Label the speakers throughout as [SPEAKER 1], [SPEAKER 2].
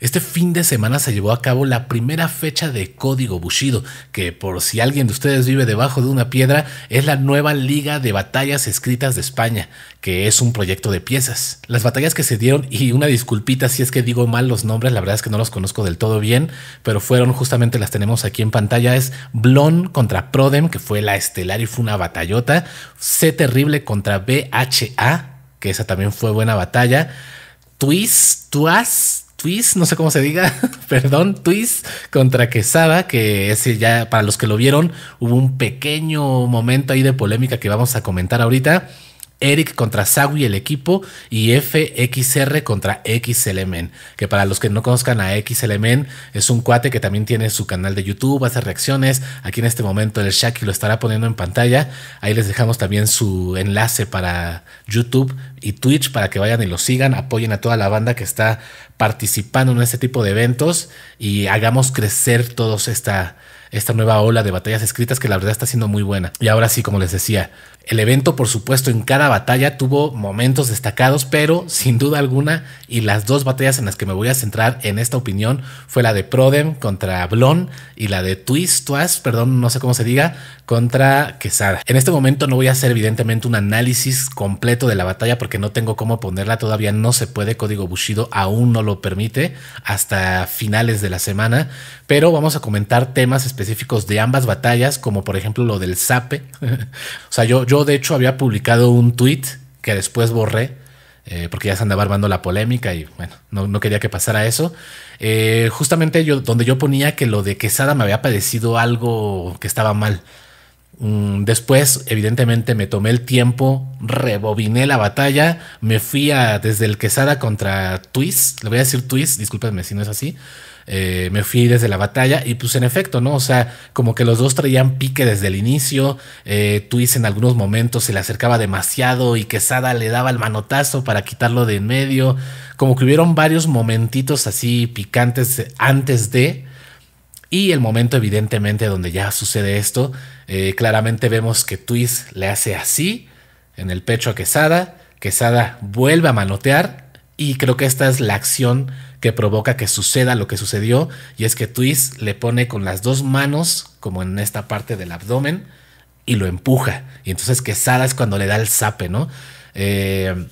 [SPEAKER 1] Este fin de semana se llevó a cabo la primera fecha de Código Bushido, que por si alguien de ustedes vive debajo de una piedra, es la nueva Liga de Batallas Escritas de España, que es un proyecto de piezas. Las batallas que se dieron, y una disculpita si es que digo mal los nombres, la verdad es que no los conozco del todo bien, pero fueron justamente las tenemos aquí en pantalla, es Blon contra Prodem, que fue la estelar y fue una batallota, C Terrible contra BHA, que esa también fue buena batalla, Twist, Tuas, Twist, no sé cómo se diga, perdón, Twist contra Quesaba, que ese ya para los que lo vieron hubo un pequeño momento ahí de polémica que vamos a comentar ahorita. Eric contra Sawi el equipo y FXR contra XLM. que para los que no conozcan a XLM es un cuate que también tiene su canal de YouTube, hace reacciones, aquí en este momento el Shaki lo estará poniendo en pantalla, ahí les dejamos también su enlace para YouTube y Twitch para que vayan y lo sigan, apoyen a toda la banda que está participando en este tipo de eventos y hagamos crecer todos esta esta nueva ola de batallas escritas que la verdad está siendo muy buena. Y ahora sí, como les decía, el evento por supuesto en cada batalla tuvo momentos destacados, pero sin duda alguna, y las dos batallas en las que me voy a centrar en esta opinión fue la de Prodem contra Blon y la de Twist, perdón, no sé cómo se diga, contra Quesada. En este momento no voy a hacer evidentemente un análisis completo de la batalla porque no tengo cómo ponerla, todavía no se puede, código Bushido aún no lo permite hasta finales de la semana, pero vamos a comentar temas específicos de ambas batallas, como por ejemplo lo del Sape. o sea, yo, yo de hecho había publicado un tweet que después borré. Eh, porque ya se andaba armando la polémica y bueno, no, quería que pasara eso. Eh, justamente yo, donde yo ponía que lo de Quesada me había parecido algo que estaba mal. Mm, después, evidentemente, me tomé el tiempo, rebobiné la batalla, me fui a desde el Quesada contra Twist, le voy a decir Twist, discúlpenme si no es así, eh, me fui desde la batalla y pues en efecto, ¿no? O sea, como que los dos traían pique desde el inicio, eh, Twist en algunos momentos se le acercaba demasiado y Quesada le daba el manotazo para quitarlo de en medio, como que hubieron varios momentitos así picantes antes de... Y el momento evidentemente donde ya sucede esto eh, claramente vemos que Twist le hace así en el pecho a Quesada. Quesada vuelve a manotear y creo que esta es la acción que provoca que suceda lo que sucedió y es que Twist le pone con las dos manos como en esta parte del abdomen y lo empuja. Y entonces Quesada es cuando le da el zape, ¿no? Eh,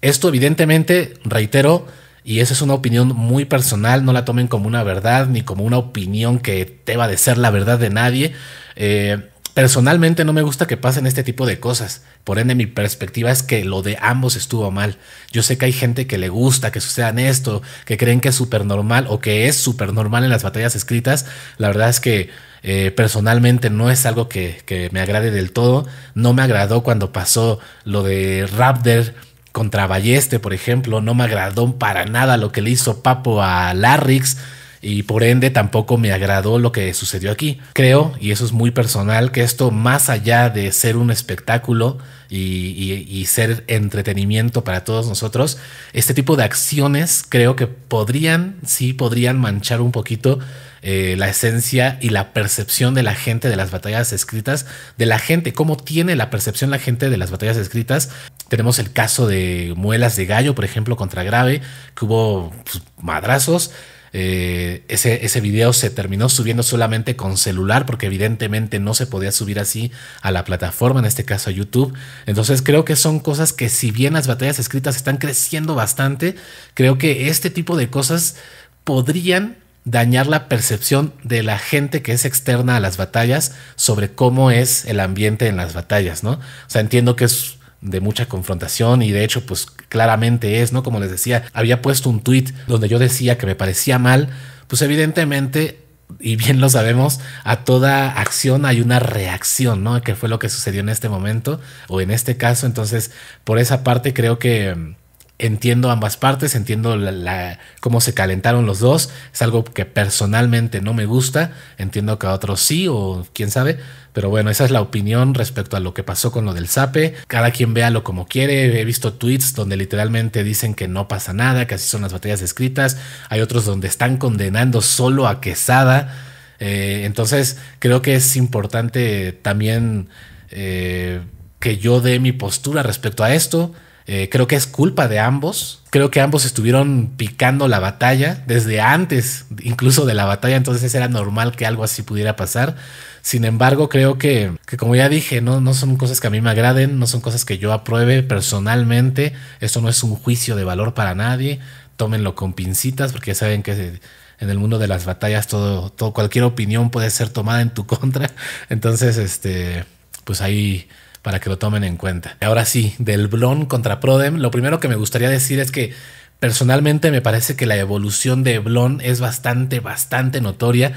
[SPEAKER 1] esto evidentemente, reitero, y esa es una opinión muy personal, no la tomen como una verdad ni como una opinión que deba de ser la verdad de nadie. Eh, personalmente no me gusta que pasen este tipo de cosas. Por ende, mi perspectiva es que lo de ambos estuvo mal. Yo sé que hay gente que le gusta que sucedan esto, que creen que es súper normal o que es súper normal en las batallas escritas. La verdad es que eh, personalmente no es algo que, que me agrade del todo. No me agradó cuando pasó lo de Raptor contra Balleste, por ejemplo, no me agradó para nada lo que le hizo Papo a Larrix y por ende tampoco me agradó lo que sucedió aquí. Creo, y eso es muy personal, que esto más allá de ser un espectáculo y, ser entretenimiento para todos nosotros, este tipo de acciones creo que podrían, sí, podrían manchar un poquito eh, la esencia y la percepción de la gente de las batallas escritas, de la gente, cómo tiene la percepción la gente de las batallas escritas tenemos el caso de Muelas de Gallo, por ejemplo, contra Grave, que hubo pues, madrazos. Eh, ese, ese video se terminó subiendo solamente con celular porque evidentemente no se podía subir así a la plataforma, en este caso a YouTube. Entonces creo que son cosas que si bien las batallas escritas están creciendo bastante, creo que este tipo de cosas podrían dañar la percepción de la gente que es externa a las batallas sobre cómo es el ambiente en las batallas, ¿no? O sea, entiendo que es de mucha confrontación y de hecho pues claramente es, ¿no? Como les decía, había puesto un tweet donde yo decía que me parecía mal, pues evidentemente y bien lo sabemos, a toda acción hay una reacción, ¿no? Que fue lo que sucedió en este momento o en este caso, entonces por esa parte creo que entiendo ambas partes, entiendo la, cómo se calentaron los dos. Es algo que personalmente no me gusta. Entiendo que a otros sí o quién sabe. Pero bueno, esa es la opinión respecto a lo que pasó con lo del SAPE. Cada quien vea lo como quiere. He visto tweets donde literalmente dicen que no pasa nada, que así son las batallas escritas. Hay otros donde están condenando solo a Quesada. Eh, entonces, creo que es importante también eh, que yo dé mi postura respecto a esto eh, creo que es culpa de ambos. Creo que ambos estuvieron picando la batalla desde antes incluso de la batalla, entonces era normal que algo así pudiera pasar. Sin embargo, creo que, como ya dije, no, no son cosas que a mí me agraden, no son cosas que yo apruebe personalmente. Esto no es un juicio de valor para nadie. Tómenlo con pincitas porque saben que... en el mundo de las batallas todo, todo cualquier opinión puede ser tomada en tu contra. Entonces, este, pues ahí para que lo tomen en cuenta. Ahora sí, del Blon contra Prodem, lo primero que me gustaría decir es que personalmente me parece que la evolución de Blon es bastante, bastante notoria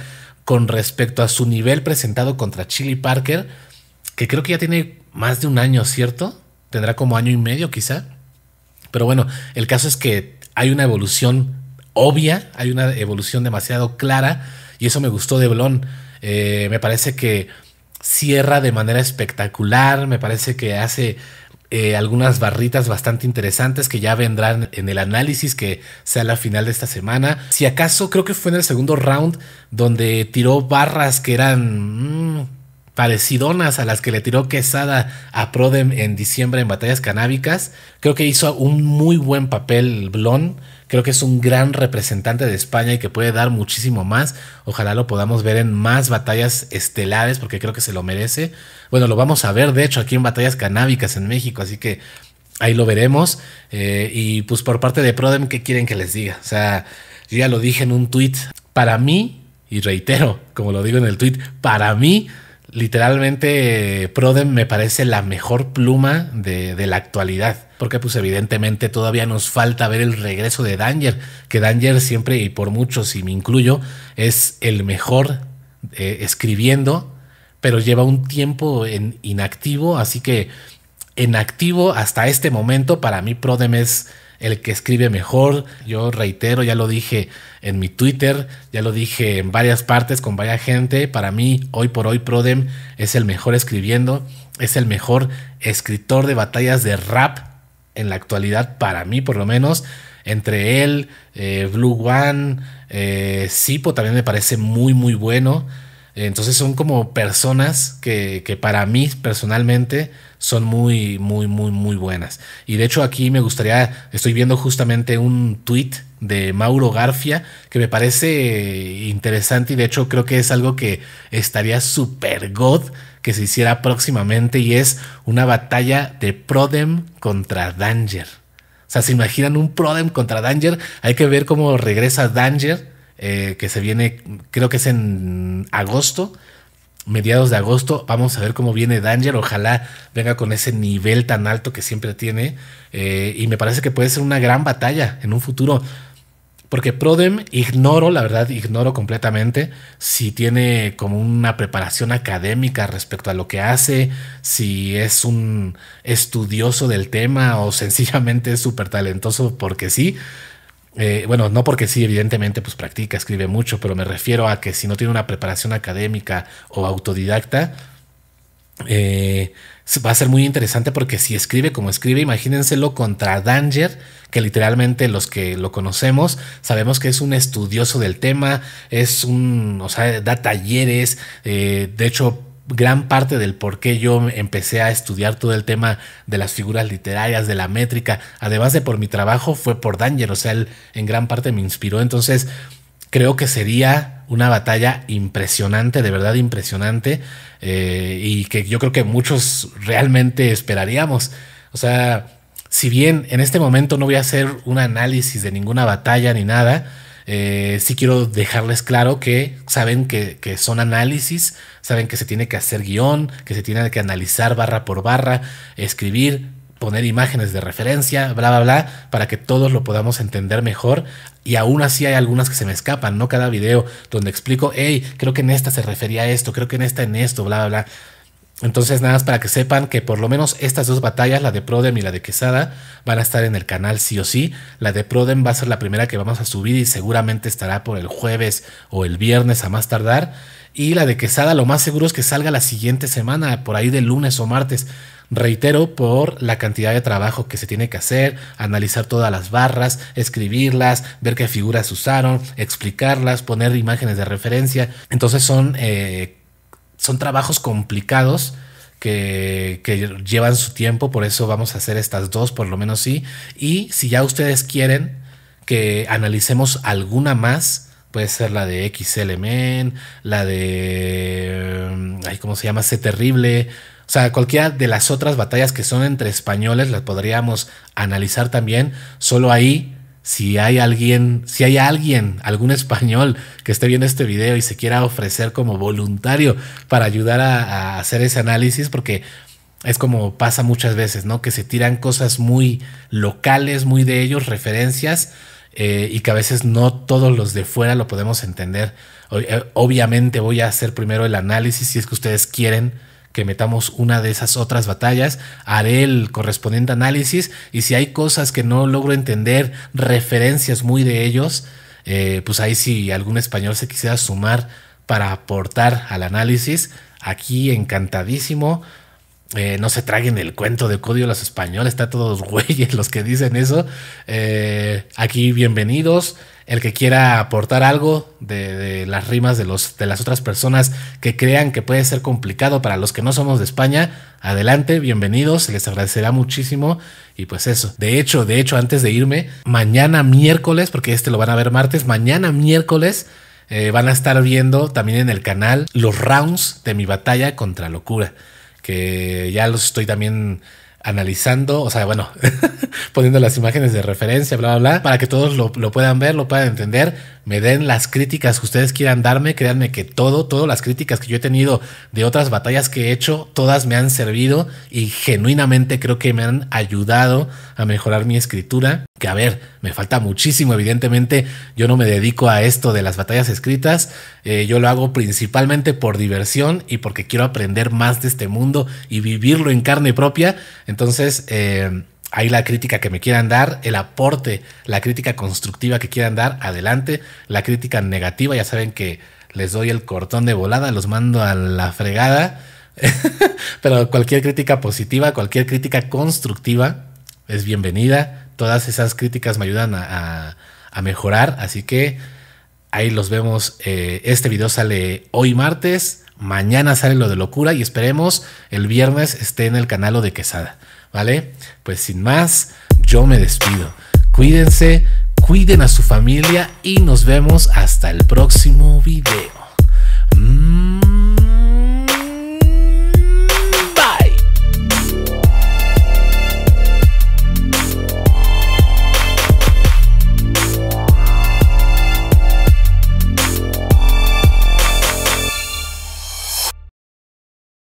[SPEAKER 1] con respecto a su nivel presentado contra Chili Parker, que creo que ya tiene más de un año, ¿cierto? Tendrá como año y medio quizá. Pero bueno, el caso es que hay una evolución obvia, hay una evolución demasiado clara y eso me gustó de Blon. Eh, me parece que cierra de manera espectacular, me parece que hace eh, algunas barritas bastante interesantes que ya vendrán en el análisis que sea la final de esta semana. Si acaso creo que fue en el segundo round donde tiró barras que eran... Mm, parecidonas a las que le tiró Quesada a Prodem en diciembre en batallas canábicas. Creo que hizo un muy buen papel Blon. Creo que es un gran representante de España y que puede dar muchísimo más. Ojalá lo podamos ver en más batallas estelares porque creo que se lo merece. Bueno, lo vamos a ver de hecho aquí en batallas canábicas en México, así que ahí lo veremos. Eh, y pues por parte de Prodem, ¿qué quieren que les diga? O sea, ya lo dije en un tweet. Para mí, y reitero, como lo digo en el tweet, para mí Literalmente, Prodem me parece la mejor pluma de, la actualidad, porque pues evidentemente todavía nos falta ver el regreso de Danger, que Danger siempre y por muchos, si me incluyo, es el mejor eh, escribiendo, pero lleva un tiempo en inactivo, así que en activo hasta este momento para mí Prodem es el que escribe mejor. Yo reitero, ya lo dije en mi Twitter, ya lo dije en varias partes con vaya gente. Para mí, hoy por hoy, Prodem es el mejor escribiendo, es el mejor escritor de batallas de rap en la actualidad, para mí por lo menos. Entre él, eh, Blue One, eh, sipo también me parece muy, muy bueno. Entonces son como personas que, para mí personalmente son muy, muy, muy, muy buenas. Y de hecho aquí me gustaría, estoy viendo justamente un tweet de Mauro Garfia que me parece interesante y de hecho creo que es algo que estaría super god que se hiciera próximamente y es una batalla de Prodem contra Danger. O sea, se imaginan un Prodem contra Danger, hay que ver cómo regresa Danger eh, que se viene, creo que es en agosto, mediados de agosto. Vamos a ver cómo viene Danger. Ojalá venga con ese nivel tan alto que siempre tiene. Eh, y me parece que puede ser una gran batalla en un futuro. Porque Prodem, ignoro, la verdad, ignoro completamente si tiene como una preparación académica respecto a lo que hace, si es un estudioso del tema o sencillamente es súper talentoso porque sí. Eh, bueno, no porque sí, evidentemente, pues practica, escribe mucho, pero me refiero a que si no tiene una preparación académica o autodidacta, eh, va a ser muy interesante porque si escribe como escribe, imagínenselo contra Danger, que literalmente los que lo conocemos sabemos que es un estudioso del tema, es un, o sea, da talleres, eh, de hecho gran parte del por qué yo empecé a estudiar todo el tema de las figuras literarias, de la métrica, además de por mi trabajo, fue por Danger, o sea, él en gran parte me inspiró, entonces creo que sería una batalla impresionante, de verdad impresionante, eh, y que yo creo que muchos realmente esperaríamos, o sea, si bien en este momento no voy a hacer un análisis de ninguna batalla ni nada, eh, sí quiero dejarles claro que saben que, que, son análisis, saben que se tiene que hacer guión, que se tiene que analizar barra por barra, escribir, poner imágenes de referencia, bla, bla, bla, para que todos lo podamos entender mejor. Y aún así hay algunas que se me escapan, ¿no? Cada video donde explico, hey, creo que en esta se refería a esto, creo que en esta en esto, bla, bla, bla. Entonces, nada más para que sepan que por lo menos estas dos batallas, la de Prodem y la de Quesada, van a estar en el canal sí o sí. La de Prodem va a ser la primera que vamos a subir y seguramente estará por el jueves o el viernes a más tardar. Y la de Quesada, lo más seguro es que salga la siguiente semana, por ahí de lunes o martes. Reitero, por la cantidad de trabajo que se tiene que hacer, analizar todas las barras, escribirlas, ver qué figuras usaron, explicarlas, poner imágenes de referencia. Entonces son eh, son trabajos complicados que, que, llevan su tiempo, por eso vamos a hacer estas dos, por lo menos sí. Y si ya ustedes quieren que analicemos alguna más, puede ser la de XLM, la de... Mm, ¿Cómo se llama? C Terrible. O sea, cualquiera de las otras batallas que son entre españoles las podríamos analizar también. Solo ahí si hay alguien, si hay alguien, algún español que esté viendo este video y se quiera ofrecer como voluntario para ayudar a, hacer ese análisis, porque es como pasa muchas veces, ¿no? Que se tiran cosas muy locales, muy de ellos, referencias, eh, y que a veces no todos los de fuera lo podemos entender. Eh, obviamente voy a hacer primero el análisis si es que ustedes quieren que metamos una de esas otras batallas, haré el correspondiente análisis y si hay cosas que no logro entender, referencias muy de ellos, eh, pues ahí si algún español se quisiera sumar para aportar al análisis, aquí encantadísimo eh, no se traguen el cuento de Código los Españoles, está todos güeyes los que dicen eso. Eh, aquí bienvenidos. El que quiera aportar algo de, las rimas de, los, de las otras personas que crean que puede ser complicado para los que no somos de España, adelante, bienvenidos, se les agradecerá muchísimo. Y pues eso, de hecho, de hecho, antes de irme, mañana miércoles, porque este lo van a ver martes, mañana miércoles eh, van a estar viendo también en el canal los rounds de mi batalla contra locura que ya los estoy también analizando, o sea, bueno, poniendo las imágenes de referencia, bla, bla, bla, para que todos lo, lo puedan ver, lo puedan entender, me den las críticas que ustedes quieran darme. Créanme que todo, todas las críticas que yo he tenido de otras batallas que he hecho, todas me han servido y genuinamente creo que me han ayudado a mejorar mi escritura. Que a ver, me falta muchísimo, evidentemente. Yo no me dedico a esto de las batallas escritas. Eh, yo lo hago principalmente por diversión y porque quiero aprender más de este mundo y vivirlo en carne propia. Entonces, eh, ahí la crítica que me quieran dar, el aporte, la crítica constructiva que quieran dar, adelante. La crítica negativa, ya saben que les doy el cortón de volada, los mando a la fregada. Pero cualquier crítica positiva, cualquier crítica constructiva es bienvenida. Todas esas críticas me ayudan a, mejorar. Así que ahí los vemos. Eh, este video sale hoy martes. Mañana sale lo de locura y esperemos el viernes esté en el canal de Quesada. ¿vale? Pues sin más, yo me despido. Cuídense, cuiden a su familia y nos vemos hasta el próximo video. Mm.